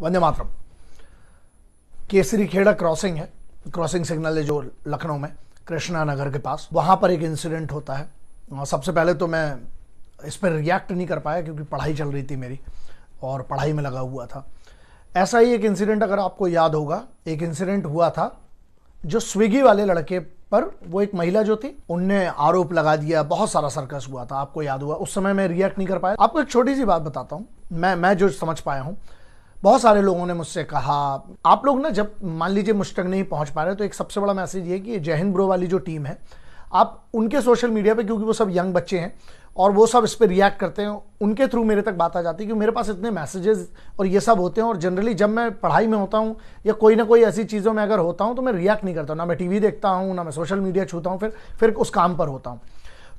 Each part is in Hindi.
वंदे मातरम केसरी खेड़ा क्रॉसिंग है क्रॉसिंग सिग्नल है जो लखनऊ में कृष्णा नगर के पास वहाँ पर एक इंसिडेंट होता है सबसे पहले तो मैं इस पर रिएक्ट नहीं कर पाया क्योंकि पढ़ाई चल रही थी मेरी और पढ़ाई में लगा हुआ था ऐसा ही एक इंसिडेंट अगर आपको याद होगा एक इंसिडेंट हुआ था जो स्विगी वाले लड़के पर वो एक महिला जो थी उनने आरोप लगा दिया बहुत सारा सर्कस हुआ था आपको याद हुआ उस समय मैं रिएक्ट नहीं कर पाया आपको एक छोटी सी बात बताता हूँ मैं मैं जो समझ पाया हूँ बहुत सारे लोगों ने मुझसे कहा आप लोग ना जब मान लीजिए मुझ तक नहीं पहुंच पा रहे तो एक सबसे बड़ा मैसेज ये कि जय हिंद ब्रो वाली जो टीम है आप उनके सोशल मीडिया पे क्योंकि वो सब यंग बच्चे हैं और वो सब इस पर रिएक्ट करते हैं उनके थ्रू मेरे तक बात आ जाती है क्योंकि मेरे पास इतने मैसेजेस और ये सब होते हैं और जनरली जब मैं पढ़ाई में होता हूँ या कोई ना कोई ऐसी चीज़ों में अगर होता हूँ तो मैं रिएक्ट नहीं करता ना मैं टीवी देखता हूँ ना मैं सोशल मीडिया छूता हूँ फिर फिर उस काम पर होता हूँ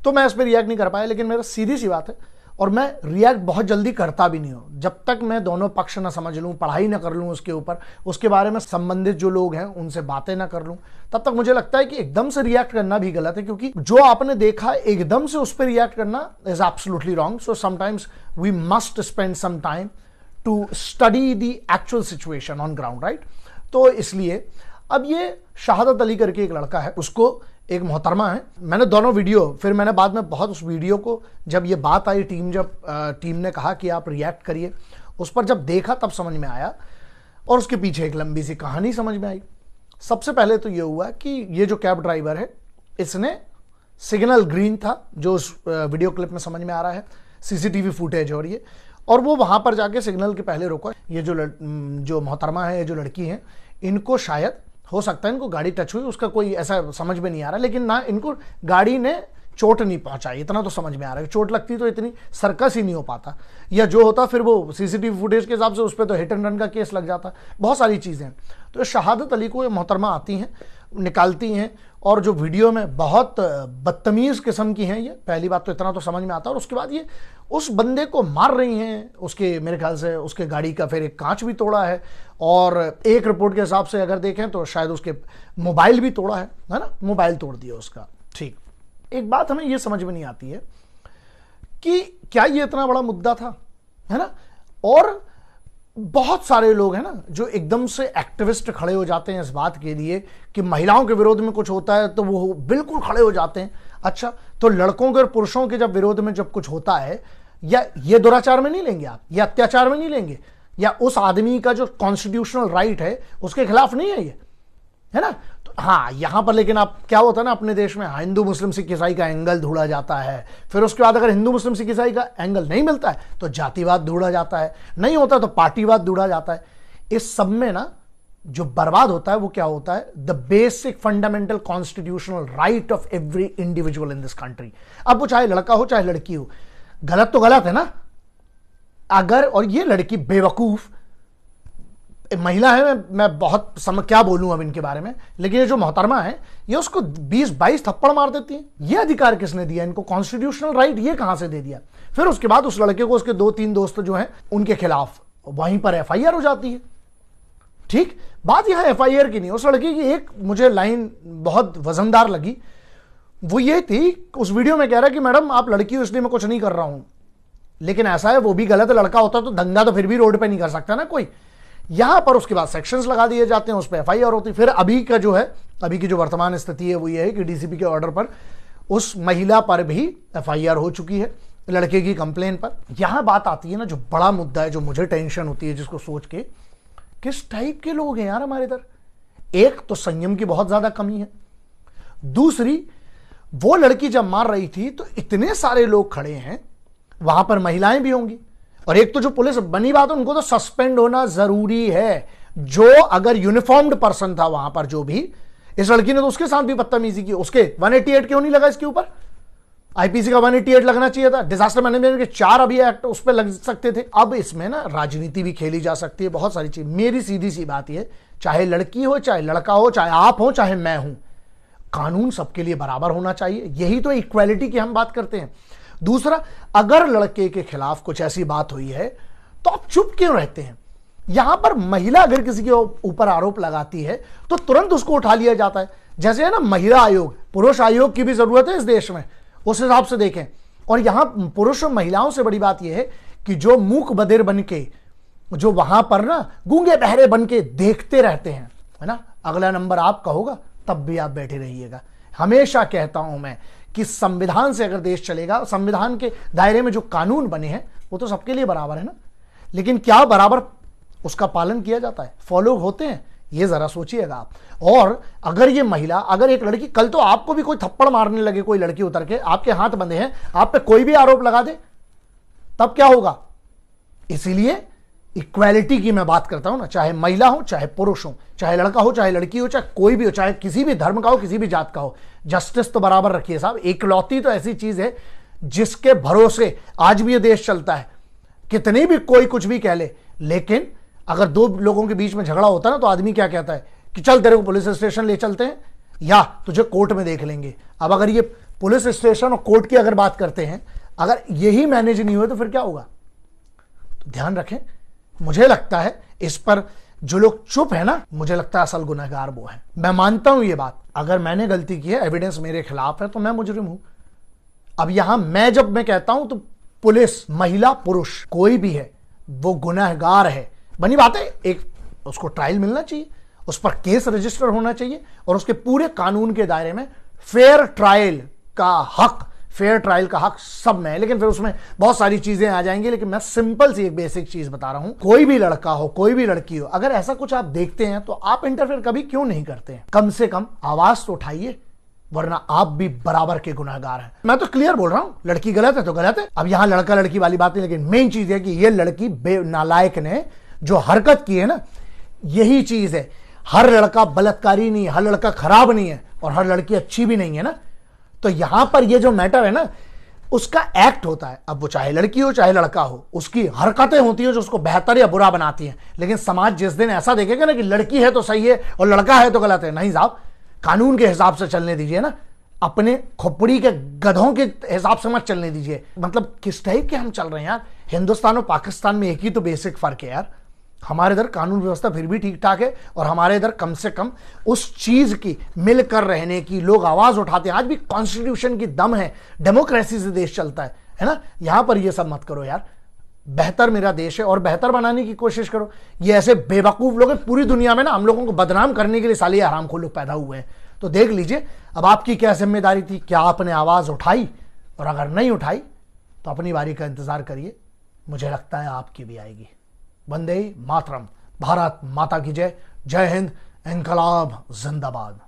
तो मैं इस पर रिएक्ट नहीं कर पाया लेकिन मेरा सीधी सी बात है और मैं रिएक्ट बहुत जल्दी करता भी नहीं हूँ जब तक मैं दोनों पक्ष ना समझ लूँ पढ़ाई ना कर लूँ उसके ऊपर उसके बारे में संबंधित जो लोग हैं उनसे बातें ना कर लूँ तब तक मुझे लगता है कि एकदम से रिएक्ट करना भी गलत है क्योंकि जो आपने देखा एकदम से उस पर रिएक्ट करना is absolutely wrong so sometimes we must spend some time to study the actual situation on ground right तो इसलिए अब ये शहादत अली करके एक लड़का है उसको एक मोहतरमा है मैंने दोनों वीडियो फिर मैंने बाद में बहुत उस वीडियो को जब ये बात आई टीम जब टीम ने कहा कि आप रिएक्ट करिए उस पर जब देखा तब समझ में आया और उसके पीछे एक लंबी सी कहानी समझ में आई सबसे पहले तो ये हुआ कि ये जो कैब ड्राइवर है इसने सिग्नल ग्रीन था जो उस वीडियो क्लिप में समझ में आ रहा है सीसीटीवी फुटेज और ये और वो वहाँ पर जाके सिग्नल के पहले रोका ये जो लड़, जो मोहतरमा है ये जो लड़की हैं इनको शायद हो सकता है इनको गाड़ी टच हुई उसका कोई ऐसा समझ में नहीं आ रहा लेकिन ना इनको गाड़ी ने चोट नहीं पहुंचाई इतना तो समझ में आ रहा है चोट लगती तो इतनी सर्कस ही नहीं हो पाता या जो होता फिर वो सीसीटीवी फुटेज के हिसाब से उस पर तो हिट एंड रन का केस लग जाता बहुत सारी चीज़ें तो शहादत अली को ये मोहतरमा आती हैं निकालती हैं और जो वीडियो में बहुत बदतमीज़ किस्म की हैं ये पहली बात तो इतना तो समझ में आता है और उसके बाद ये उस बंदे को मार रही हैं उसके मेरे ख्याल से उसके गाड़ी का फिर एक कांच भी तोड़ा है और एक रिपोर्ट के हिसाब से अगर देखें तो शायद उसके मोबाइल भी तोड़ा है है ना मोबाइल तोड़ दिया उसका ठीक एक बात हमें ये समझ में नहीं आती है कि क्या ये इतना बड़ा मुद्दा था है ना और बहुत सारे लोग हैं ना जो एकदम से एक्टिविस्ट खड़े हो जाते हैं इस बात के लिए कि महिलाओं के विरोध में कुछ होता है तो वो बिल्कुल खड़े हो जाते हैं अच्छा तो लड़कों के और पुरुषों के जब विरोध में जब कुछ होता है या ये दुराचार में नहीं लेंगे आप या अत्याचार में नहीं लेंगे या उस आदमी का जो कॉन्स्टिट्यूशनल राइट है उसके खिलाफ नहीं है ये है ना हाँ यहाँ पर लेकिन आप क्या होता है ना अपने देश में हाँ, हिंदू मुस्लिम सिख ईसाई का एंगल ढूंढा जाता है फिर उसके बाद अगर हिंदू मुस्लिम सिख ईसाई का एंगल नहीं मिलता है तो जातिवाद ढूंढा जाता है नहीं होता तो पार्टीवाद ढूंढा जाता है इस सब में ना जो बर्बाद होता है वो क्या होता है the basic fundamental constitutional right of every individual in this country अब वो चाहे लड़का हो चाहे लड़की हो गलत तो गलत है ना अगर और ये लड़की बेवकूफ महिला है मैं मैं बहुत सम क्या बोलूं अब इनके बारे में लेकिन ये जो मोहतरमा है ये उसको 20-22 थप्पड़ मार देती है ये अधिकार किसने दिया इनको कॉन्स्टिट्यूशनल राइट ये कहां से दे दिया फिर उसके बाद उस लड़के को उसके दो तीन दोस्त जो हैं उनके खिलाफ वहीं पर एफ हो जाती है ठीक बात यह एफ की नहीं उस लड़की की एक मुझे लाइन बहुत वजनदार लगी वो ये थी उस वीडियो में कह रहा कि मैडम आप लड़की हो इसलिए मैं कुछ नहीं कर रहा हूं लेकिन ऐसा है वो भी गलत लड़का होता तो दंगा तो फिर भी रोड पे नहीं कर सकता ना कोई यहां पर उसके बाद सेक्शंस लगा दिए जाते हैं उस पर एफ आई आर होती फिर अभी का जो है अभी की जो वर्तमान स्थिति है वो ये है कि डीसीपी के ऑर्डर पर उस महिला पर भी एफ आई आर हो चुकी है लड़के की कंप्लेन पर यहां बात आती है ना जो बड़ा मुद्दा है जो मुझे टेंशन होती है जिसको सोच के किस टाइप के लोग हैं यार हमारे इधर एक तो संयम की बहुत ज्यादा कमी है दूसरी वो लड़की जब मार रही थी तो इतने सारे लोग खड़े हैं वहां पर महिलाएं भी होंगी और एक तो जो पुलिस बनी बात उनको तो सस्पेंड होना जरूरी है जो अगर यूनिफॉर्म्ड पर्सन था वहां पर जो भी इस लड़की ने तो उसके साथ भी बदतमीजी की उसके 188 क्यों नहीं लगा इसके ऊपर आईपीसी का 188 लगना चाहिए था डिजास्टर मैनेजमेंट के चार अभी एक्ट उस पर लग सकते थे अब इसमें ना राजनीति भी खेली जा सकती है बहुत सारी चीज मेरी सीधी सी बात यह चाहे लड़की हो चाहे लड़का हो चाहे आप हो चाहे मैं हूं कानून सबके लिए बराबर होना चाहिए यही तो इक्वालिटी की हम बात करते हैं दूसरा अगर लड़के के खिलाफ कुछ ऐसी बात हुई है तो आप चुप क्यों रहते हैं यहां पर महिला अगर किसी के ऊपर आरोप लगाती है तो तुरंत उसको उठा लिया जाता है जैसे है ना महिला आयोग पुरुष आयोग की भी जरूरत है इस देश में उस हिसाब से देखें और यहां पुरुष और महिलाओं से बड़ी बात यह है कि जो मूक बदिर बन के जो वहां पर ना गूंगे बहरे बन के देखते रहते हैं है ना अगला नंबर आपका होगा तब भी आप बैठे रहिएगा हमेशा कहता हूं मैं कि संविधान से अगर देश चलेगा संविधान के दायरे में जो कानून बने हैं वो तो सबके लिए बराबर है ना लेकिन क्या बराबर उसका पालन किया जाता है फॉलो होते हैं ये जरा सोचिएगा आप और अगर ये महिला अगर एक लड़की कल तो आपको भी कोई थप्पड़ मारने लगे कोई लड़की उतर के आपके हाथ बंधे हैं आप पे कोई भी आरोप लगा दे तब क्या होगा इसीलिए इक्वालिटी की मैं बात करता हूं ना चाहे महिला हो चाहे पुरुष हो चाहे लड़का हो चाहे लड़की हो चाहे कोई भी हो चाहे किसी भी धर्म का हो किसी भी जात का हो जस्टिस तो बराबर रखिए साहब एकलौती तो ऐसी चीज है जिसके भरोसे आज भी ये देश चलता है कितनी भी कोई कुछ भी कह ले, लेकिन अगर दो लोगों के बीच में झगड़ा होता ना तो आदमी क्या कहता है कि चल तेरे को पुलिस स्टेशन ले चलते हैं या तुझे कोर्ट में देख लेंगे अब अगर ये पुलिस स्टेशन और कोर्ट की अगर बात करते हैं अगर यही मैनेज नहीं हुए तो फिर क्या होगा तो ध्यान रखें मुझे लगता है इस पर जो लोग चुप है ना मुझे लगता है असल गुनहगार वो है मैं मानता हूं ये बात अगर मैंने गलती की है एविडेंस मेरे खिलाफ है तो मैं मुजरिम हूं अब यहां मैं जब मैं कहता हूं तो पुलिस महिला पुरुष कोई भी है वो गुनहगार है बनी बात है एक उसको ट्रायल मिलना चाहिए उस पर केस रजिस्टर होना चाहिए और उसके पूरे कानून के दायरे में फेयर ट्रायल का हक फेयर ट्रायल का हक सब में है लेकिन फिर उसमें बहुत सारी चीजें आ जाएंगी लेकिन मैं सिंपल सी एक बेसिक चीज बता रहा हूं कोई भी लड़का हो कोई भी लड़की हो अगर ऐसा कुछ आप देखते हैं तो आप इंटरफेयर कभी क्यों नहीं करते हैं कम से कम आवाज तो उठाइए वरना आप भी बराबर के गुनागार हैं मैं तो क्लियर बोल रहा हूँ लड़की गलत है तो गलत है अब यहाँ लड़का लड़की वाली बात है लेकिन मेन चीज है कि ये लड़की बे नालायक ने जो हरकत की है ना यही चीज है हर लड़का बलात्कारी नहीं है हर लड़का खराब नहीं है और हर लड़की अच्छी भी नहीं है ना तो यहां पर ये जो मैटर है ना उसका एक्ट होता है अब वो चाहे लड़की हो चाहे लड़का हो उसकी हरकतें होती हैं जो उसको बेहतर या बुरा बनाती हैं लेकिन समाज जिस दिन ऐसा देखेगा ना कि लड़की है तो सही है और लड़का है तो गलत है नहीं साहब कानून के हिसाब से चलने दीजिए ना अपने खोपड़ी के गधों के हिसाब से मत चलने दीजिए मतलब किस टाइप के हम चल रहे हैं यार हिंदुस्तान और पाकिस्तान में एक ही तो बेसिक फर्क है यार हमारे इधर कानून व्यवस्था फिर भी ठीक ठाक है और हमारे इधर कम से कम उस चीज़ की मिलकर रहने की लोग आवाज़ उठाते हैं आज भी कॉन्स्टिट्यूशन की दम है डेमोक्रेसी से देश चलता है है ना यहां पर यह सब मत करो यार बेहतर मेरा देश है और बेहतर बनाने की कोशिश करो ये ऐसे बेवकूफ़ लोग हैं पूरी दुनिया में ना हम लोगों को बदनाम करने के लिए साली आराम को लोग पैदा हुए हैं तो देख लीजिए अब आपकी क्या जिम्मेदारी थी क्या आपने आवाज़ उठाई और अगर नहीं उठाई तो अपनी बारी का इंतज़ार करिए मुझे लगता है आपकी भी आएगी वंदे मातरम भारत माता की जय जय हिंद इनकलाब जिंदाबाद